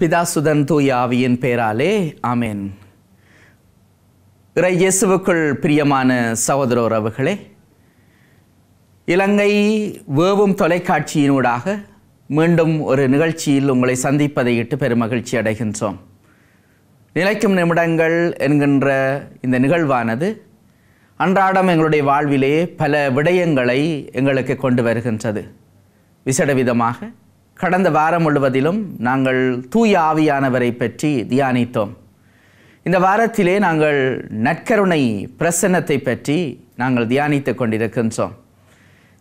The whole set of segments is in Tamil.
பிதா சுதன் தூய் ஆவியின் பேராலே ஆமேன் இறை இயேசுவுக்குள் பிரியமான சகோதர இலங்கை வேவும் தொலைக்காட்சியினூடாக மீண்டும் ஒரு நிகழ்ச்சியில் உங்களை சந்திப்பதை இட்டு பெருமகிழ்ச்சி அடைகின்றோம் நிலைக்கும் நிமிடங்கள் என்கின்ற இந்த நிகழ்வானது அன்றாடம் எங்களுடைய வாழ்விலே பல விடயங்களை எங்களுக்கு கொண்டு வருகின்றது விசடவிதமாக கடந்த வாரம் முழுவதிலும் நாங்கள் தூய ஆவியானவரை பற்றி தியானித்தோம் இந்த வாரத்திலே நாங்கள் நற்கருணை பிரசன்னத்தை பற்றி நாங்கள் தியானித்து கொண்டிருக்கின்றோம்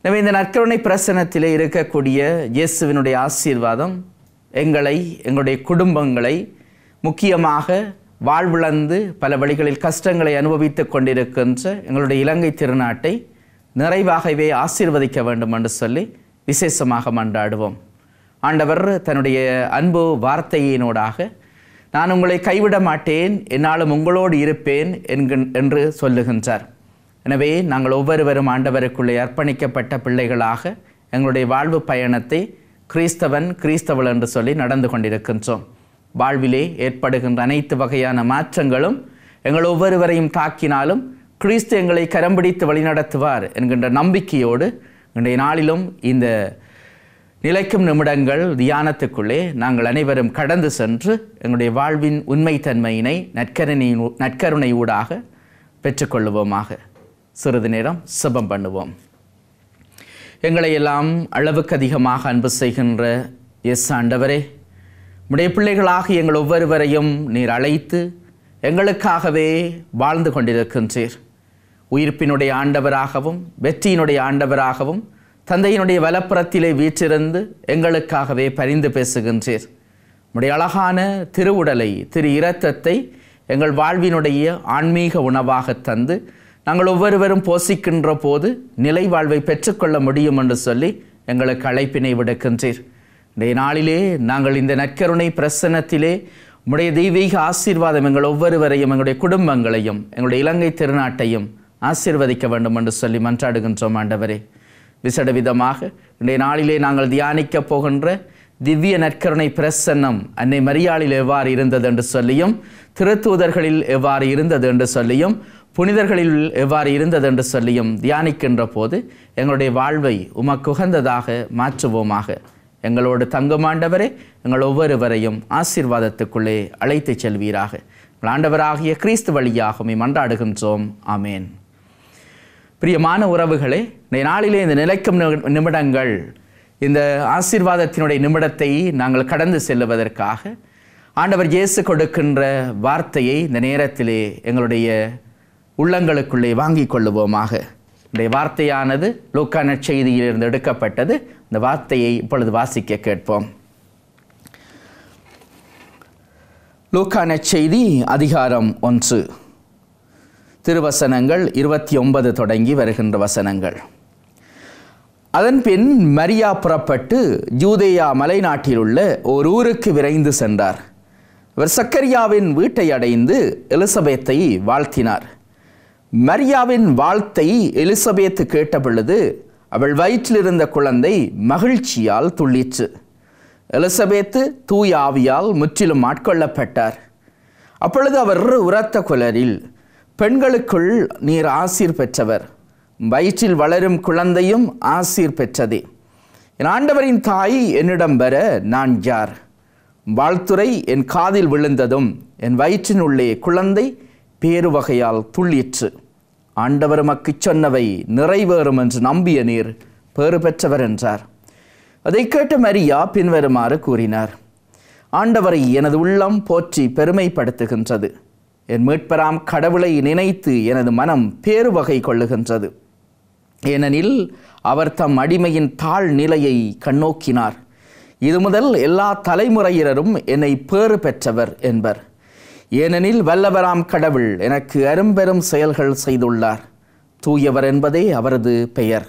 எனவே இந்த நற்கருணை பிரசன்னத்திலே இருக்கக்கூடிய இயேசுவினுடைய ஆசீர்வாதம் எங்களை எங்களுடைய குடும்பங்களை முக்கியமாக வாழ்விழந்து பல வழிகளில் கஷ்டங்களை அனுபவித்து கொண்டிருக்கின்ற எங்களுடைய இலங்கை திருநாட்டை நிறைவாகவே ஆசீர்வதிக்க வேண்டும் என்று சொல்லி விசேஷமாக மன்றாடுவோம் ஆண்டவர் தன்னுடைய அன்பு வார்த்தையினோடாக நான் உங்களை கைவிட மாட்டேன் என்னாலும் உங்களோடு இருப்பேன் என்கின் என்று சொல்லுகின்றார் எனவே நாங்கள் ஒவ்வொருவரும் ஆண்டவருக்குள்ளே அர்ப்பணிக்கப்பட்ட பிள்ளைகளாக எங்களுடைய வாழ்வு பயணத்தை கிறிஸ்தவன் கிறிஸ்தவள் என்று சொல்லி நடந்து கொண்டிருக்கின்றோம் வாழ்விலே ஏற்படுகின்ற அனைத்து வகையான மாற்றங்களும் எங்கள் ஒவ்வொருவரையும் தாக்கினாலும் கிறிஸ்து எங்களை கரம்பிடித்து வழிநடத்துவார் என்கின்ற நம்பிக்கையோடு இன்றைய நாளிலும் இந்த நிலைக்கும் நிமிடங்கள் தியானத்துக்குள்ளே நாங்கள் அனைவரும் கடந்து சென்று எங்களுடைய வாழ்வின் உண்மைத்தன்மையினை நற்கருணை நற்கருணை ஊடாக பெற்றுக்கொள்ளுவோமாக சிறிது நேரம் சுபம் பண்ணுவோம் எங்களை எல்லாம் அளவுக்கு அதிகமாக அன்பு செய்கின்ற எஸ் ஆண்டவரே உடைய பிள்ளைகளாக எங்கள் ஒவ்வொருவரையும் நீர் அழைத்து எங்களுக்காகவே வாழ்ந்து கொண்டிருக்கின்றீர் உயிர்ப்பினுடைய ஆண்டவராகவும் வெற்றியினுடைய ஆண்டவராகவும் தந்தையினுடைய வலப்புறத்திலே வீற்றிருந்து எங்களுக்காகவே பரிந்து பேசுகின்றீர் உடைய அழகான திருவுடலை திரு இரத்தத்தை எங்கள் வாழ்வினுடைய ஆன்மீக உணவாக தந்து நாங்கள் ஒவ்வொருவரும் போசிக்கின்ற போது நிலை வாழ்வை பெற்றுக்கொள்ள முடியும் என்று சொல்லி எங்களுக்கு அழைப்பினை விடுக்கின்றீர் இன்றைய நாளிலே நாங்கள் இந்த நற்கருணை பிரசனத்திலே உடைய தெய்வீக ஆசீர்வாதம் எங்கள் ஒவ்வொருவரையும் எங்களுடைய குடும்பங்களையும் எங்களுடைய இலங்கை திருநாட்டையும் ஆசீர்வதிக்க வேண்டும் என்று சொல்லி மன்றாடுகின்றோம் ஆண்டவரே விசட விதமாக இன்றைய நாளிலே நாங்கள் தியானிக்கப் போகின்ற திவ்ய நற்கருணை பிரசன்னம் அன்னை மரியாளில் எவ்வாறு இருந்தது என்று சொல்லியும் திருத்தூதர்களில் எவ்வாறு இருந்தது என்று சொல்லியும் புனிதர்களில் எவ்வாறு இருந்தது என்று சொல்லியும் தியானிக்கின்ற போது எங்களுடைய வாழ்வை உமக்குகந்ததாக மாற்றுவோமாக எங்களோடு தங்கமாண்டவரே எங்கள் ஒவ்வொருவரையும் ஆசீர்வாதத்துக்குள்ளே அழைத்துச் செல்வீராக ஆண்டவராகிய கிறிஸ்து வழியாகவும் மன்றாடுகின்றோம் ஆமேன் பிரியமான உறவுகளே இந்த நாளிலே இந்த நிலைக்கும் நிமிடங்கள் இந்த ஆசீர்வாதத்தினுடைய நிமிடத்தை நாங்கள் கடந்து செல்லுவதற்காக ஆண்டவர் இயேசு கொடுக்கின்ற வார்த்தையை இந்த நேரத்திலே எங்களுடைய உள்ளங்களுக்குள்ளே வாங்கி கொள்ளுவோமாக இந்த வார்த்தையானது லூக்கா நற்செய்தியிலிருந்து எடுக்கப்பட்டது இந்த வார்த்தையை இப்பொழுது வாசிக்க கேட்போம் லூக்கா நற்செய்தி அதிகாரம் ஒன்று திருவசனங்கள் இருபத்தி ஒன்பது தொடங்கி வருகின்ற வசனங்கள் அதன்பின் மரியா புறப்பட்டு ஜூதேயா மலைநாட்டில் உள்ள ஒரு ஊருக்கு விரைந்து சென்றார் இவர் சக்கரியாவின் வீட்டை அடைந்து எலிசபேத்தை வாழ்த்தினார் மரியாவின் வாழ்த்தை எலிசபேத்து கேட்ட பொழுது அவள் வயிற்றிலிருந்த குழந்தை மகிழ்ச்சியால் துள்ளிச்சு எலிசபேத்து தூய் ஆவியால் முற்றிலும் ஆட்கொள்ளப்பட்டார் அப்பொழுது அவர் உரத்த குலரில் பெண்களுக்குள் நீர் ஆசீர் பெற்றவர் வயிற்றில் வளரும் குழந்தையும் ஆசீர் பெற்றதே என் ஆண்டவரின் தாய் என்னிடம் வர நான் யார் வாழ்த்துறை என் காதில் விழுந்ததும் என் வயிற்றின் உள்ளே குழந்தை பேரு வகையால் துள்ளிற்று ஆண்டவர் மக்கு சொன்னவை நிறைவேறும் என்று நம்பிய நீர் பேறு பெற்றவர் என்றார் அதை கேட்ட மரியா பின்வருமாறு கூறினார் ஆண்டவரை எனது உள்ளம் போற்றி பெருமைப்படுத்துகின்றது என் மீட்பராம் கடவுளை நினைத்து எனது மனம் பேரு வகை கொள்ளுகின்றது ஏனெனில் அவர் தம் அடிமையின் தாழ் நிலையை கண்ணோக்கினார் இது முதல் எல்லா தலைமுறையினரும் என்னை பேறு பெற்றவர் என்பர் ஏனெனில் வல்லவராம் கடவுள் எனக்கு அரும்பெரும் செயல்கள் செய்துள்ளார் தூயவர் என்பதே அவரது பெயர்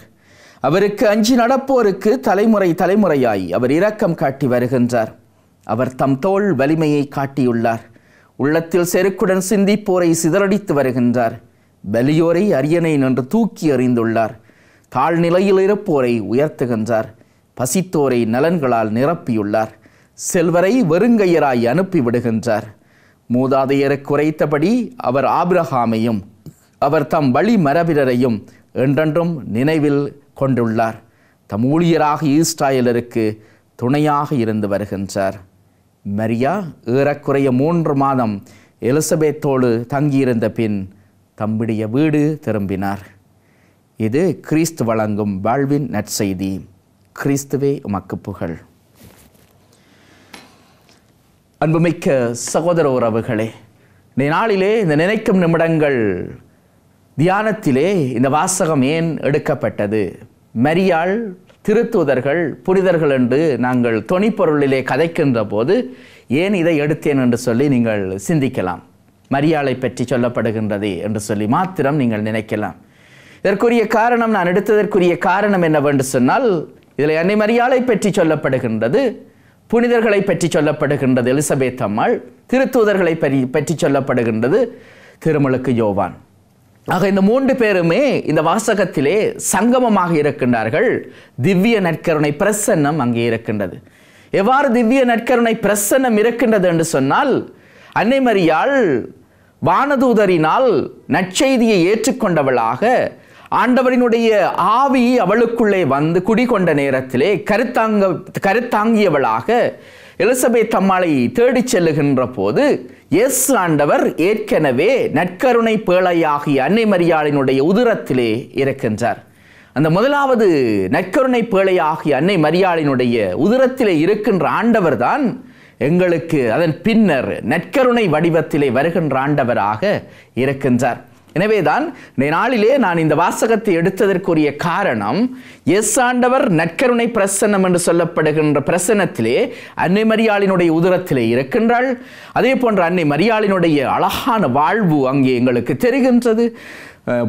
அவருக்கு அஞ்சு நடப்போருக்கு தலைமுறை தலைமுறையாய் அவர் இரக்கம் காட்டி வருகின்றார் அவர் தம் தோல் வலிமையை காட்டியுள்ளார் உள்ளத்தில் செருக்குடன் சிந்திப்போரை சிதறடித்து வருகின்றார் வலியோரை அரியணை நின்று தூக்கி எறிந்துள்ளார் தாழ்நிலையில் இருப்போரை உயர்த்துகின்றார் பசித்தோரை நலன்களால் நிரப்பியுள்ளார் செல்வரை வெறுங்கையராய் அனுப்பி விடுகின்றார் மூதாதையரை குறைத்தபடி அவர் ஆபிரஹாமையும் அவர் தம் வழி மரபினரையும் என்றென்றும் நினைவில் கொண்டுள்ளார் தம் ஊழியராக ஈஸ்டாயலருக்கு துணையாக இருந்து வருகின்றார் மரியா ஏறக்குறைய மூன்று மாதம் எலிசபெத்தோடு தங்கியிருந்த பின் தம்பிடைய வீடு திரும்பினார் இது கிறிஸ்து வழங்கும் வாழ்வின் நற்செய்தி கிறிஸ்துவே உமக்கு புகழ் அன்புமிக்க சகோதர உறவுகளே இந்த நாளிலே இந்த நினைக்கும் நிமிடங்கள் தியானத்திலே இந்த வாசகம் ஏன் எடுக்கப்பட்டது மரியாள் திருத்துவதர்கள் புனிதர்கள் என்று நாங்கள் தொனிப்பொருளிலே கதைக்கின்ற போது ஏன் இதை எடுத்தேன் என்று சொல்லி நீங்கள் சிந்திக்கலாம் மரியாதை பற்றி சொல்லப்படுகின்றது என்று சொல்லி மாத்திரம் நீங்கள் நினைக்கலாம் இதற்குரிய காரணம் நான் எடுத்ததற்குரிய காரணம் என்னவென்று சொன்னால் இதில் என்னை மரியாதை பற்றி சொல்லப்படுகின்றது புனிதர்களை பற்றி சொல்லப்படுகின்றது எலிசபெத் அம்மாள் திருத்தூதர்களை பற்றி சொல்லப்படுகின்றது திருமலுக்கு யோவான் ஆக இந்த மூன்று பேருமே இந்த வாசகத்திலே சங்கமமாக இருக்கின்றார்கள் திவ்ய நற்கருணை பிரசன்னம் அங்கே இருக்கின்றது எவ்வாறு திவ்ய நற்கருணை பிரசன்னம் இருக்கின்றது என்று சொன்னால் அன்னை மரியாள் வானதூதரினால் நற்செய்தியை ஏற்றுக்கொண்டவளாக ஆண்டவரினுடைய ஆவி அவளுக்குள்ளே வந்து குடிகொண்ட நேரத்திலே கருத்தாங்க கருத்தாங்கியவளாக எலிசபெத் அம்மாளை தேடிச் செல்லுகின்ற போது எஸ் ஆண்டவர் ஏற்கனவே நற்கருணை பேழையாகிய அன்னை மரியாளினுடைய உதிரத்திலே இருக்கின்றார் அந்த முதலாவது நற்கருணை பேழையாகிய அன்னை மரியாளினுடைய உதிரத்திலே இருக்கின்ற ஆண்டவர் தான் எங்களுக்கு அதன் பின்னர் நற்கருணை வடிவத்திலே வருகின்ற ஆண்டவராக இருக்கின்றார் எனவேதான் நாளிலே நான் இந்த வாசகத்தை எடுத்ததற்குரிய காரணம் எஸ் ஆண்டவர் நற்கருணை பிரசன்னம் என்று சொல்லப்படுகின்ற பிரசனத்திலே அன்னை மரியாளினுடைய உதரத்திலே இருக்கின்றாள் அதே போன்ற அன்னை மரியாளினுடைய அழகான வாழ்வு அங்கே எங்களுக்கு தெரிகின்றது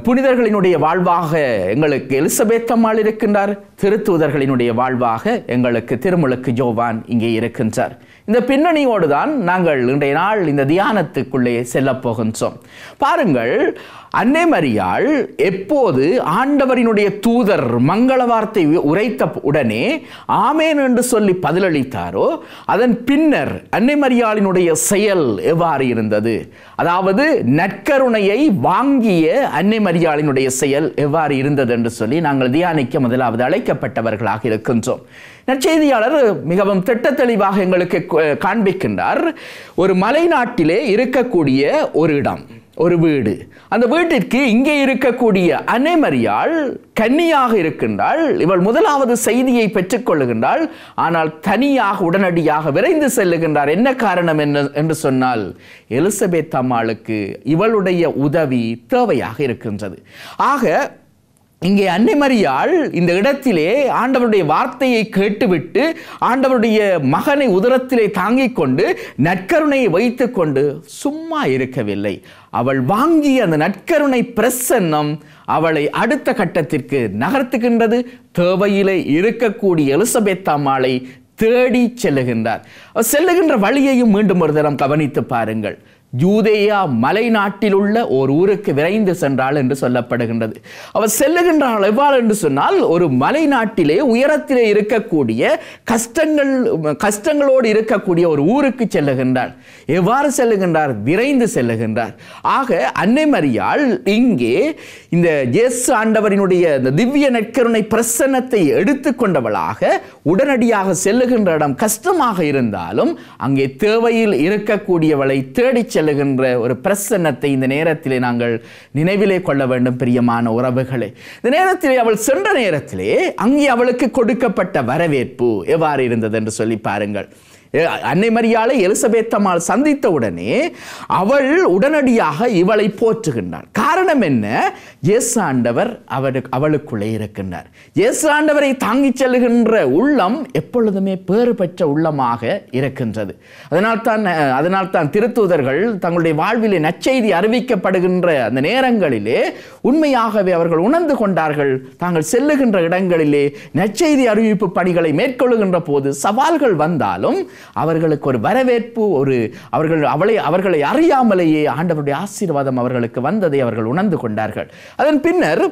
புனிதர்களினுடைய வாழ்வாக எங்களுக்கு எலிசபெத் அம்மாள் இருக்கின்றார் திருத்தூதர்களினுடைய வாழ்வாக எங்களுக்கு திருமுழுக்கு ஜோவான் இங்கே இருக்கின்றார் இந்த பின்னணியோடு தான் நாங்கள் இன்றைய நாள் இந்த தியானத்துக்குள்ளே செல்ல போகின்றோம் பாருங்கள் அன்னை மரியாள் எப்போது ஆண்டவரினுடைய தூதர் மங்கள வார்த்தை உரைத்த உடனே ஆமேன் என்று சொல்லி பதிலளித்தாரோ அதன் பின்னர் அன்னை மரியாளினுடைய செயல் எவ்வாறு இருந்தது அதாவது நற்கருணையை வாங்கிய அன்னை அன்னை மரியாளினுடைய செயல் எவ்வாறு இருந்தது என்று சொல்லி நாங்கள் தியானிக்க முதலாவது அழைக்கப்பட்டவர்களாக இருக்கின்றோம் நற்செய்தியாளர் மிகவும் திட்ட தெளிவாக எங்களுக்கு காண்பிக்கின்றார் ஒரு மலை நாட்டிலே இருக்கக்கூடிய ஒரு இடம் ஒரு வீடு அந்த வீட்டிற்கு இங்கே இருக்கக்கூடிய அனைமரியாள் கன்னியாக இருக்கின்றாள் இவள் முதலாவது செய்தியை பெற்றுக்கொள்ளுகின்றாள் ஆனால் தனியாக உடனடியாக விரைந்து செல்லுகின்றார் என்ன காரணம் என்ன என்று சொன்னால் எலிசபெத் அம்மாளுக்கு இவளுடைய உதவி தேவையாக இருக்கின்றது ஆக இங்கே அன்னை இந்த இடத்திலே ஆண்டவருடைய வார்த்தையை கேட்டுவிட்டு ஆண்டவருடைய மகனை உதரத்திலே தாங்கிக் கொண்டு நற்கருணையை வைத்து கொண்டு சும்மா இருக்கவில்லை அவள் வாங்கிய அந்த நற்கருணை பிரசன்னம் அவளை அடுத்த கட்டத்திற்கு நகர்த்துகின்றது தேவையிலே இருக்கக்கூடிய எலிசபெத் அம்மாளை தேடி செல்லுகின்றார் செல்லுகின்ற வழியையும் மீண்டும் ஒரு தரம் கவனித்து பாருங்கள் யூதேயா மலை நாட்டில் உள்ள ஒரு ஊருக்கு விரைந்து சென்றாள் என்று சொல்லப்படுகின்றது அவர் செல்லுகின்றாள் எவ்வாறு என்று சொன்னால் ஒரு மலை நாட்டிலே உயரத்திலே இருக்கக்கூடிய கஷ்டங்கள் கஷ்டங்களோடு இருக்கக்கூடிய ஒரு ஊருக்கு செல்லுகின்றார் எவ்வாறு செல்லுகின்றார் விரைந்து செல்லுகின்றார் ஆக அன்னை மரியாள் இங்கே இந்த இயேசு ஆண்டவரினுடைய இந்த திவ்ய நற்கருணை பிரசன்னத்தை எடுத்துக்கொண்டவளாக உடனடியாக செல்லுகின்ற இடம் கஷ்டமாக இருந்தாலும் அங்கே தேவையில் இருக்கக்கூடியவளை தேடிச் செல்லுகின்ற ஒரு பிரசன்னத்தை இந்த நேரத்திலே நாங்கள் நினைவிலே கொள்ள வேண்டும் பிரியமான உறவுகளை இந்த நேரத்திலே அவள் சென்ற நேரத்திலே அங்கே அவளுக்கு கொடுக்கப்பட்ட வரவேற்பு எவ்வாறு இருந்தது என்று சொல்லி பாருங்கள் அன்னை மரியாளை எலிசபெத் அம்மாள் சந்தித்த உடனே அவள் உடனடியாக இவளை போற்றுகின்றார் காரணம் என்ன இயேசு ஆண்டவர் அவருக்கு அவளுக்குள்ளே இருக்கின்றார் இயேசு ஆண்டவரை தாங்கிச் செல்கின்ற உள்ளம் எப்பொழுதுமே பேறு பெற்ற உள்ளமாக இருக்கின்றது அதனால்தான் அதனால்தான் திருத்தூதர்கள் தங்களுடைய வாழ்விலே நச்செய்தி அறிவிக்கப்படுகின்ற அந்த நேரங்களிலே உண்மையாகவே அவர்கள் உணர்ந்து கொண்டார்கள் தாங்கள் செல்லுகின்ற இடங்களிலே நற்செய்தி அறிவிப்பு பணிகளை மேற்கொள்ளுகின்ற போது சவால்கள் வந்தாலும் அவர்களுக்கு ஒரு வரவேற்பு ஒரு அவர்கள் அவளை அவர்களை அறியாமலேயே ஆண்டவருடைய ஆசீர்வாதம் அவர்களுக்கு வந்ததை அவர்கள் உணர்ந்து கொண்டார்கள் அதன் பின்னர்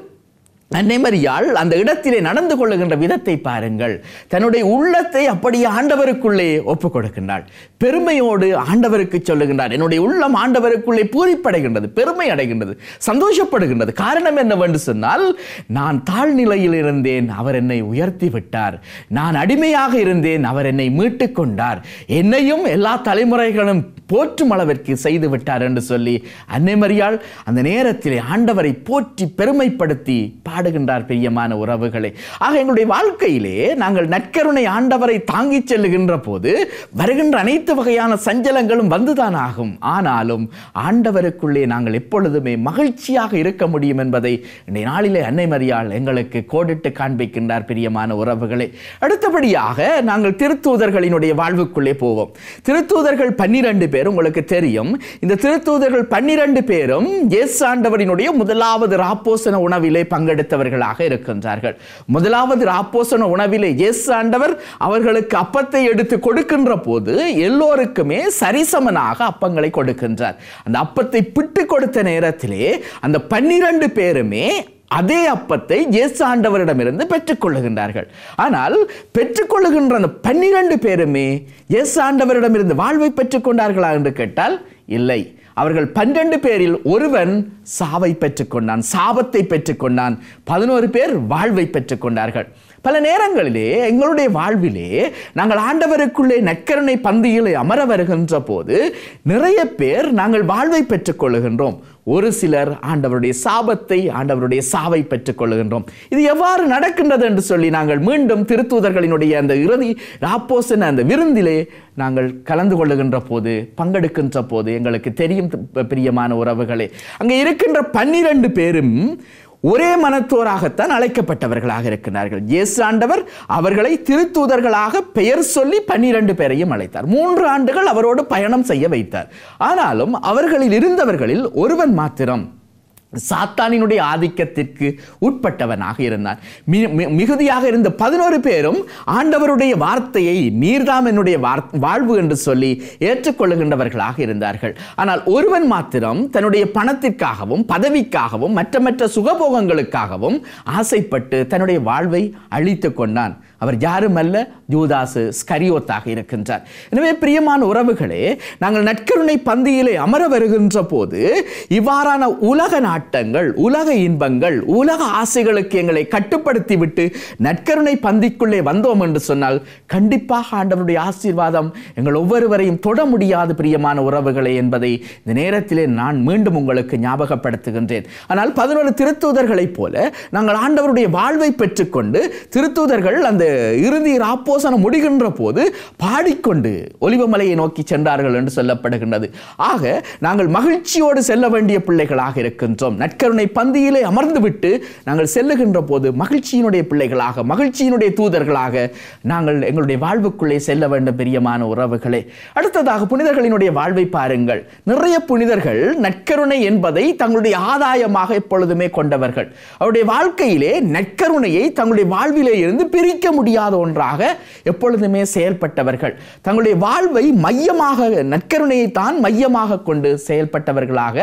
அன்னைமரியால் அந்த இடத்திலே நடந்து கொள்ளுகின்ற விதத்தை பாருங்கள் தன்னுடைய உள்ளத்தை அப்படியே ஆண்டவருக்குள்ளே ஒப்பு கொடுக்கின்றாள் பெருமையோடு ஆண்டவருக்கு சொல்லுகின்றார் என்னுடைய உள்ளம் ஆண்டவருக்குள்ளே பூரிப்படைகின்றது பெருமை அடைகின்றது சந்தோஷப்படுகின்றது காரணம் என்னவென்று சொன்னால் நான் தாழ்நிலையில் இருந்தேன் அவர் என்னை உயர்த்தி விட்டார் நான் அடிமையாக இருந்தேன் அவர் என்னை மீட்டு கொண்டார் என்னையும் எல்லா தலைமுறைகளும் போற்றும் அளவிற்கு செய்து விட்டார் என்று சொல்லி அன்னைமரியால் அந்த நேரத்திலே ஆண்டவரை போற்றி பெருமைப்படுத்தி பாடுகின்றார் பெரியமான உறவுகளை ஆக எங்களுடைய வாழ்க்கையிலே நாங்கள் நற்கருணை ஆண்டவரை தாங்கிச் செல்லுகின்ற போது வருகின்ற அனைத்து வகையான சஞ்சலங்களும் வந்துதான் ஆகும் ஆனாலும் ஆண்டவருக்குள்ளே நாங்கள் எப்பொழுதுமே மகிழ்ச்சியாக இருக்க முடியும் என்பதை இன்றைய நாளிலே அன்னை மரியாள் எங்களுக்கு கோடிட்டு காண்பிக்கின்றார் பிரியமான உறவுகளை அடுத்தபடியாக நாங்கள் திருத்தூதர்களினுடைய வாழ்வுக்குள்ளே போவோம் திருத்தூதர்கள் பன்னிரண்டு பேர் உங்களுக்கு தெரியும் இந்த திருத்தூதர்கள் பன்னிரண்டு பேரும் இயேசு ஆண்டவரினுடைய முதலாவது ராப்போசன உணவிலே பங்கெடுத்து எடுத்தவர்களாக இருக்கின்றார்கள் முதலாவது ராப்போசன உணவிலே எஸ் ஆண்டவர் அவர்களுக்கு அப்பத்தை எடுத்து கொடுக்கின்ற போது எல்லோருக்குமே சரிசமனாக அப்பங்களை கொடுக்கின்றார் அந்த அப்பத்தை பிட்டு கொடுத்த நேரத்திலே அந்த பன்னிரண்டு பேருமே அதே அப்பத்தை இயேசு ஆண்டவரிடமிருந்து பெற்றுக்கொள்ளுகின்றார்கள் ஆனால் பெற்றுக்கொள்ளுகின்ற அந்த பன்னிரண்டு பேருமே இயேசு ஆண்டவரிடமிருந்து வாழ்வை பெற்றுக்கொண்டார்களா என்று கேட்டால் இல்லை அவர்கள் பன்னிரண்டு பேரில் ஒருவன் சாவை பெற்றுக்கொண்டான் சாபத்தை பெற்றுக்கொண்டான் பதினோரு பேர் வாழ்வை பெற்றுக்கொண்டார்கள் பல நேரங்களிலே எங்களுடைய வாழ்விலே நாங்கள் ஆண்டவருக்குள்ளே நக்கரணை பந்தியிலே அமர வருகின்ற போது நிறைய பேர் நாங்கள் வாழ்வை பெற்றுக்கொள்ளுகின்றோம் ஒரு சிலர் ஆண்டவருடைய சாபத்தை ஆண்டவருடைய சாவை பெற்றுக்கொள்கின்றோம் இது எவ்வாறு நடக்கின்றது என்று சொல்லி நாங்கள் மீண்டும் திருத்தூதர்களினுடைய அந்த இறுதி ராப்போசன் அந்த விருந்திலே நாங்கள் கலந்து கொள்ளுகின்ற போது பங்கெடுக்கின்ற போது எங்களுக்கு தெரியும் பிரியமான உறவுகளே அங்கே இருக்கின்ற பன்னிரண்டு பேரும் ஒரே மனத்தோராகத்தான் அழைக்கப்பட்டவர்களாக இருக்கிறார்கள் இயேசு ஆண்டவர் அவர்களை திருத்தூதர்களாக பெயர் சொல்லி பன்னிரண்டு பேரையும் அழைத்தார் மூன்று ஆண்டுகள் அவரோடு பயணம் செய்ய வைத்தார் ஆனாலும் அவர்களில் இருந்தவர்களில் ஒருவன் மாத்திரம் சாத்தானினுடைய ஆதிக்கத்திற்கு உட்பட்டவனாக இருந்தான் மிகுதியாக இருந்த பதினோரு பேரும் ஆண்டவருடைய வார்த்தையை நீர்தாம் என்னுடைய வாழ்வு என்று சொல்லி ஏற்றுக்கொள்ளுகின்றவர்களாக இருந்தார்கள் ஆனால் ஒருவன் மாத்திரம் தன்னுடைய பணத்திற்காகவும் பதவிக்காகவும் மற்ற மற்ற சுகபோகங்களுக்காகவும் ஆசைப்பட்டு தன்னுடைய வாழ்வை அழித்து கொண்டான் அவர் யாரும் அல்ல ஜூதாசு ஸ்கரியோத்தாக இருக்கின்றார் எனவே பிரியமான உறவுகளே நாங்கள் நட்கருணை பந்தியிலே அமர வருகின்ற போது இவ்வாறான உலக நாட்டங்கள் உலக இன்பங்கள் உலக ஆசைகளுக்கு எங்களை கட்டுப்படுத்தி விட்டு நட்கருணை பந்திக்குள்ளே வந்தோம் என்று சொன்னால் கண்டிப்பாக ஆண்டவருடைய ஆசீர்வாதம் எங்கள் ஒவ்வொருவரையும் தொட முடியாது பிரியமான உறவுகளை என்பதை இந்த நேரத்திலே நான் மீண்டும் உங்களுக்கு ஞாபகப்படுத்துகின்றேன் ஆனால் பதினொரு திருத்தூதர்களைப் போல நாங்கள் ஆண்டவருடைய வாழ்வை பெற்றுக்கொண்டு திருத்தூதர்கள் அந்த இறுதி ராப்போசனம் முடிகின்ற போது பாடிக்கொண்டு ஒலிவமலையை நோக்கி சென்றார்கள் என்று சொல்லப்படுகின்றது ஆக நாங்கள் மகிழ்ச்சியோடு செல்ல வேண்டிய பிள்ளைகளாக இருக்கின்றோம் நட்கருணை பந்தியிலே அமர்ந்து விட்டு நாங்கள் செல்லுகின்ற போது மகிழ்ச்சியினுடைய பிள்ளைகளாக மகிழ்ச்சியினுடைய தூதர்களாக நாங்கள் எங்களுடைய வாழ்வுக்குள்ளே செல்ல வேண்டும் பிரியமான உறவுகளே அடுத்ததாக புனிதர்களினுடைய வாழ்வை பாருங்கள் நிறைய புனிதர்கள் நட்கருணை என்பதை தங்களுடைய ஆதாயமாக எப்பொழுதுமே கொண்டவர்கள் அவருடைய வாழ்க்கையிலே நட்கருணையை தங்களுடைய வாழ்விலே இருந்து பிரிக்க முடியாத ஒன்றாக எப்பொழுதுமே செயல்பட்டவர்கள் தங்களுடைய வாழ்வை மையமாக நற்கருணையை தான் மையமாக கொண்டு செயல்பட்டவர்களாக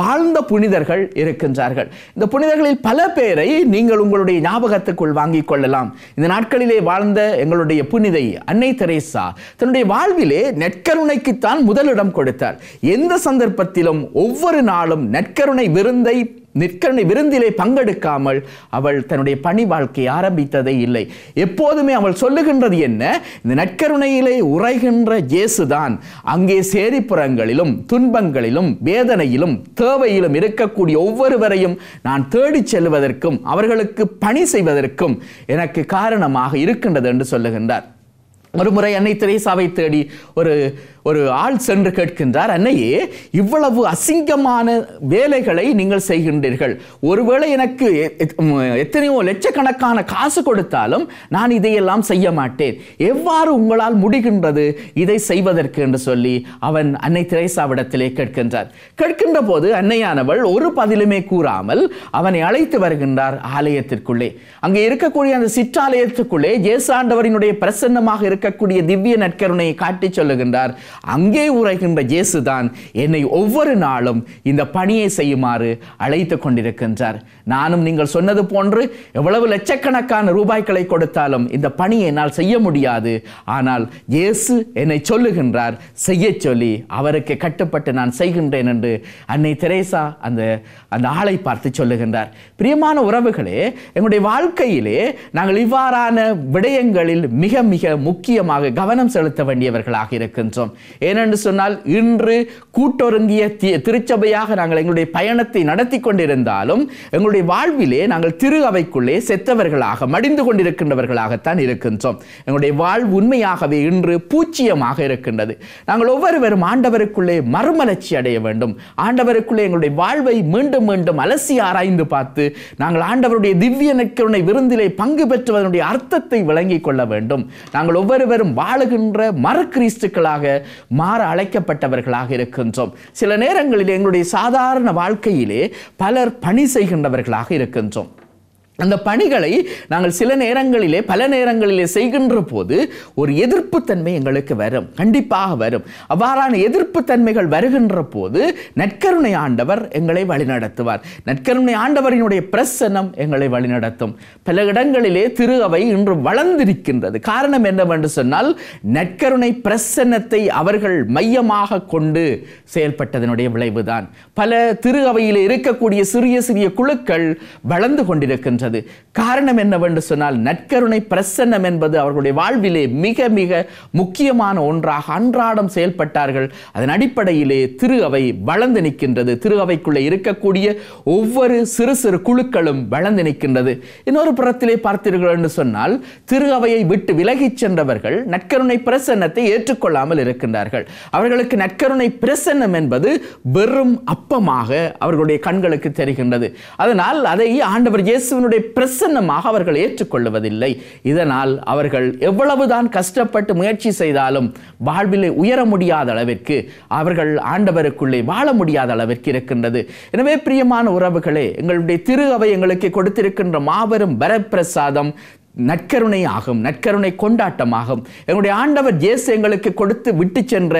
வாழ்ந்த புனிதர்கள் இருக்கின்றார்கள் இந்த புனிதர்களில் பல பேரை நீங்கள் உங்களுடைய ஞாபகத்துக்குள் வாங்கிக் கொள்ளலாம் இந்த நாட்களிலே வாழ்ந்த எங்களுடைய புனிதை அன்னை தெரேசா தன்னுடைய வாழ்விலே நற்கருணைக்குத்தான் முதலிடம் கொடுத்தார் எந்த சந்தர்ப்பத்திலும் ஒவ்வொரு நாளும் நெற்கருணை விருந்தை நிற்கனை விருந்திலே பங்கெடுக்காமல் அவள் தன்னுடைய பணி வாழ்க்கை ஆரம்பித்ததே இல்லை எப்போதுமே அவள் சொல்லுகின்றது என்ன இந்த நற்கருணையிலே உரைகின்ற இயேசுதான் அங்கே சேரிப்புறங்களிலும் துன்பங்களிலும் வேதனையிலும் தேவையிலும் இருக்கக்கூடிய ஒவ்வொருவரையும் நான் தேடிச் செல்வதற்கும் அவர்களுக்கு பணி செய்வதற்கும் எனக்கு காரணமாக இருக்கின்றது என்று சொல்லுகின்றார் ஒரு முறை அன்னை திரேசாவை தேடி ஒரு ஒரு ஆள் சென்று கேட்கின்றார் அன்னையே இவ்வளவு அசிங்கமான வேலைகளை நீங்கள் செய்கின்றீர்கள் ஒருவேளை எனக்கு எத்தனையோ லட்சக்கணக்கான காசு கொடுத்தாலும் நான் இதையெல்லாம் செய்ய மாட்டேன் எவ்வாறு உங்களால் முடிகின்றது இதை செய்வதற்கு என்று சொல்லி அவன் அன்னை திரைசாவிடத்திலே கேட்கின்றார் கேட்கின்ற போது அன்னையானவள் ஒரு பதிலுமே கூறாமல் அவனை அழைத்து வருகின்றார் ஆலயத்திற்குள்ளே அங்கே இருக்கக்கூடிய அந்த சிற்றாலயத்துக்குள்ளே ஜேசாண்டவரினுடைய பிரசன்னமாக இருக்கக்கூடிய திவ்ய நற்கருணையை காட்டி சொல்லுகின்றார் அங்கே உரைகின்ற இயேசுதான் என்னை ஒவ்வொரு நாளும் இந்த பணியை செய்யுமாறு அழைத்து கொண்டிருக்கின்றார் நானும் நீங்கள் சொன்னது போன்று எவ்வளவு லட்சக்கணக்கான ரூபாய்களை கொடுத்தாலும் இந்த பணியை என்னால் செய்ய முடியாது ஆனால் இயேசு என்னை சொல்லுகின்றார் செய்ய சொல்லி அவருக்கு கட்டுப்பட்டு நான் செய்கின்றேன் என்று அன்னை தெரேசா அந்த அந்த ஆளை பார்த்து சொல்லுகின்றார் பிரியமான உறவுகளே எங்களுடைய வாழ்க்கையிலே நாங்கள் இவ்வாறான விடயங்களில் மிக மிக முக்கியமாக கவனம் செலுத்த வேண்டியவர்களாக இருக்கின்றோம் ஏனென்று சொன்னால் இன்று கூட்டொருங்கிய திருச்சபையாக நாங்கள் எங்களுடைய பயணத்தை நடத்தி கொண்டிருந்தாலும் எங்களுடைய வாழ்விலே நாங்கள் திரு அவைக்குள்ளே செத்தவர்களாக மடிந்து கொண்டிருக்கின்றவர்களாகத்தான் இருக்கின்றோம் எங்களுடைய வாழ்வு உண்மையாகவே இன்று பூச்சியமாக இருக்கின்றது நாங்கள் ஒவ்வொருவரும் ஆண்டவருக்குள்ளே மறுமலர்ச்சி அடைய வேண்டும் ஆண்டவருக்குள்ளே எங்களுடைய வாழ்வை மீண்டும் மீண்டும் அலசி ஆராய்ந்து பார்த்து நாங்கள் ஆண்டவருடைய திவ்ய நற்கருணை விருந்திலே பங்கு பெற்றுவதனுடைய அர்த்தத்தை விளங்கிக் கொள்ள வேண்டும் நாங்கள் ஒவ்வொருவரும் வாழுகின்ற மறு கிறிஸ்துக்களாக மாற அழைக்கப்பட்டவர்களாக இருக்கின்றோம் சில நேரங்களில் எங்களுடைய சாதாரண வாழ்க்கையிலே பலர் பணி செய்கின்றவர்களாக இருக்கின்றோம் அந்த பணிகளை நாங்கள் சில நேரங்களிலே பல நேரங்களிலே செய்கின்ற போது ஒரு எதிர்ப்புத்தன்மை எங்களுக்கு வரும் கண்டிப்பாக வரும் அவ்வாறான எதிர்ப்புத்தன்மைகள் வருகின்ற போது நற்கருணை ஆண்டவர் எங்களை வழிநடத்துவார் நற்கருணை ஆண்டவரினுடைய பிரசனம் எங்களை வழிநடத்தும் பல இடங்களிலே திரு அவை இன்று வளர்ந்திருக்கின்றது காரணம் என்னவென்று சொன்னால் நற்கருணை பிரசன்னத்தை அவர்கள் மையமாக கொண்டு செயல்பட்டதனுடைய விளைவுதான் பல திரு அவையில் இருக்கக்கூடிய சிறிய சிறிய குழுக்கள் வளர்ந்து கொண்டிருக்கின்றன இருக்கிறது காரணம் என்னவென்று சொன்னால் நற்கருணை பிரசன்னம் என்பது அவர்களுடைய வாழ்விலே மிக மிக முக்கியமான ஒன்றாக அன்றாடம் செயல்பட்டார்கள் அதன் அடிப்படையிலே திரு அவை வளர்ந்து நிற்கின்றது திரு அவைக்குள்ளே இருக்கக்கூடிய ஒவ்வொரு சிறு சிறு குழுக்களும் வளர்ந்து நிற்கின்றது இன்னொரு புறத்திலே பார்த்தீர்கள் என்று சொன்னால் திரு அவையை விட்டு விலகிச் சென்றவர்கள் நற்கருணை பிரசன்னத்தை ஏற்றுக்கொள்ளாமல் இருக்கின்றார்கள் அவர்களுக்கு நற்கருணை பிரசன்னம் என்பது வெறும் அப்பமாக அவர்களுடைய கண்களுக்கு தெரிகின்றது அதனால் அதை ஆண்டவர் இயேசுவனுடைய பிரசன்னமாக அவர்கள் ஏற்றுக்கொள்வதில்லை இதனால் அவர்கள் எவ்வளவுதான் கஷ்டப்பட்டு முயற்சி செய்தாலும் வாழ்விலே உயர முடியாத அளவிற்கு அவர்கள் ஆண்டவருக்குள்ளே வாழ முடியாத அளவிற்கு இருக்கின்றது எனவே பிரியமான உறவுகளே எங்களுடைய திரு அவை எங்களுக்கு கொடுத்திருக்கின்ற மாபெரும் வரப்பிரசாதம் நற்கருணை ஆகும் நற்கருணை கொண்டாட்டமாகும் எங்களுடைய ஆண்டவர் ஜேசு எங்களுக்கு கொடுத்து விட்டு சென்ற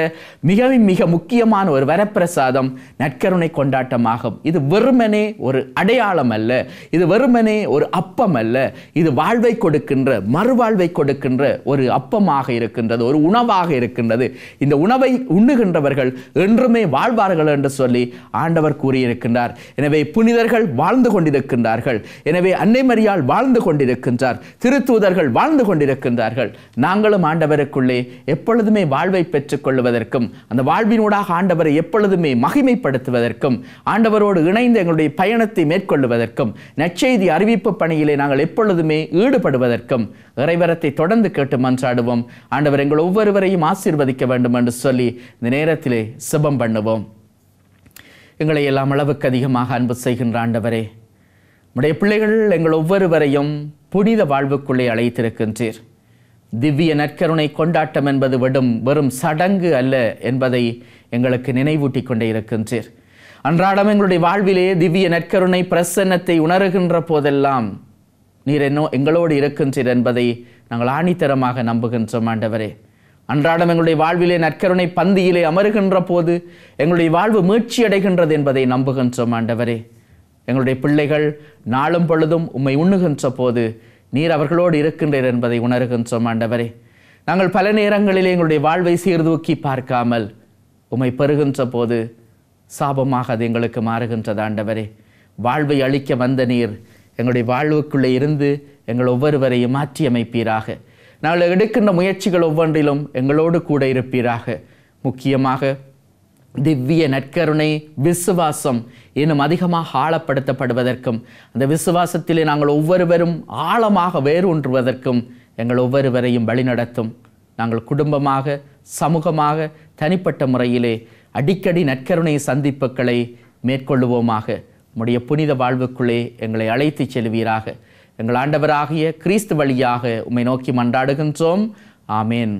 மிகவும் மிக முக்கியமான ஒரு வரப்பிரசாதம் நற்கருணை கொண்டாட்டமாகும் இது வெறுமனே ஒரு அடையாளம் அல்ல இது வெறுமனே ஒரு அப்பம் அல்ல இது வாழ்வை கொடுக்கின்ற மறுவாழ்வை கொடுக்கின்ற ஒரு அப்பமாக இருக்கின்றது ஒரு உணவாக இருக்கின்றது இந்த உணவை உண்ணுகின்றவர்கள் என்றுமே வாழ்வார்கள் என்று சொல்லி ஆண்டவர் கூறியிருக்கின்றார் எனவே புனிதர்கள் வாழ்ந்து கொண்டிருக்கின்றார்கள் எனவே அன்னை மரியால் வாழ்ந்து கொண்டிருக்கின்றார் திருத்தூதர்கள் வாழ்ந்து கொண்டிருக்கின்றார்கள் நாங்களும் ஆண்டவருக்குள்ளே எப்பொழுதுமே வாழ்வை பெற்றுக்கொள்வதற்கும் அந்த வாழ்வினூடாக ஆண்டவரை எப்பொழுதுமே மகிமைப்படுத்துவதற்கும் ஆண்டவரோடு இணைந்து எங்களுடைய பயணத்தை மேற்கொள்ளுவதற்கும் நற்செய்தி அறிவிப்பு பணியிலே நாங்கள் எப்பொழுதுமே ஈடுபடுவதற்கும் இறைவரத்தை தொடர்ந்து கேட்டு மன்றாடுவோம் ஆண்டவர் எங்கள் ஒவ்வொருவரையும் ஆசீர்வதிக்க வேண்டும் என்று சொல்லி இந்த நேரத்திலே சுபம் பண்ணுவோம் எங்களை எல்லாம் அளவுக்கு அதிகமாக அன்பு செய்கின்ற ஆண்டவரே நம்முடைய பிள்ளைகள் எங்கள் ஒவ்வொருவரையும் புனித வாழ்வுக்குள்ளே அழைத்திருக்கின்றீர் திவ்ய நற்கருணை கொண்டாட்டம் என்பது விடும் வெறும் சடங்கு அல்ல என்பதை எங்களுக்கு நினைவூட்டி கொண்டே இருக்கின்றீர் அன்றாடம் எங்களுடைய வாழ்விலே திவ்ய நற்கருணை பிரசன்னத்தை உணர்கின்ற போதெல்லாம் நீர் என்னோ எங்களோடு இருக்கின்றீர் என்பதை நாங்கள் ஆணித்தரமாக நம்புகின்றோம் ஆண்டவரே அன்றாடம் எங்களுடைய வாழ்விலே நற்கருணை பந்தியிலே அமருகின்ற போது எங்களுடைய வாழ்வு மீழ்ச்சி அடைகின்றது என்பதை நம்புகின்றோம் ஆண்டவரே எங்களுடைய பிள்ளைகள் நாளும் பொழுதும் உம்மை உண்ணுகின்ற போது நீர் அவர்களோடு இருக்கின்றீர் என்பதை உணர்கின்றோம் ஆண்டவரே நாங்கள் பல நேரங்களில் எங்களுடைய வாழ்வை சீர்தூக்கி பார்க்காமல் உம்மை பெறுகின்ற போது சாபமாக அது எங்களுக்கு மாறுகின்றது ஆண்டவரே வாழ்வை அளிக்க வந்த நீர் எங்களுடைய வாழ்வுக்குள்ளே இருந்து எங்கள் ஒவ்வொருவரையும் மாற்றியமைப்பீராக நாங்கள் எடுக்கின்ற முயற்சிகள் ஒவ்வொன்றிலும் எங்களோடு கூட இருப்பீராக முக்கியமாக திவ்ய நற்கருணை விசுவாசம் இன்னும் அதிகமாக ஆழப்படுத்தப்படுவதற்கும் அந்த விசுவாசத்திலே நாங்கள் ஒவ்வொருவரும் ஆழமாக ஒன்றுவதற்கும் எங்கள் ஒவ்வொருவரையும் வழிநடத்தும் நாங்கள் குடும்பமாக சமூகமாக தனிப்பட்ட முறையிலே அடிக்கடி நற்கருணை சந்திப்புகளை மேற்கொள்ளுவோமாக உடைய புனித வாழ்வுக்குள்ளே எங்களை அழைத்து செல்வீராக எங்கள் ஆண்டவராகிய கிறிஸ்து வழியாக உம்மை நோக்கி மன்றாடுகின்றோம் ஆமேன்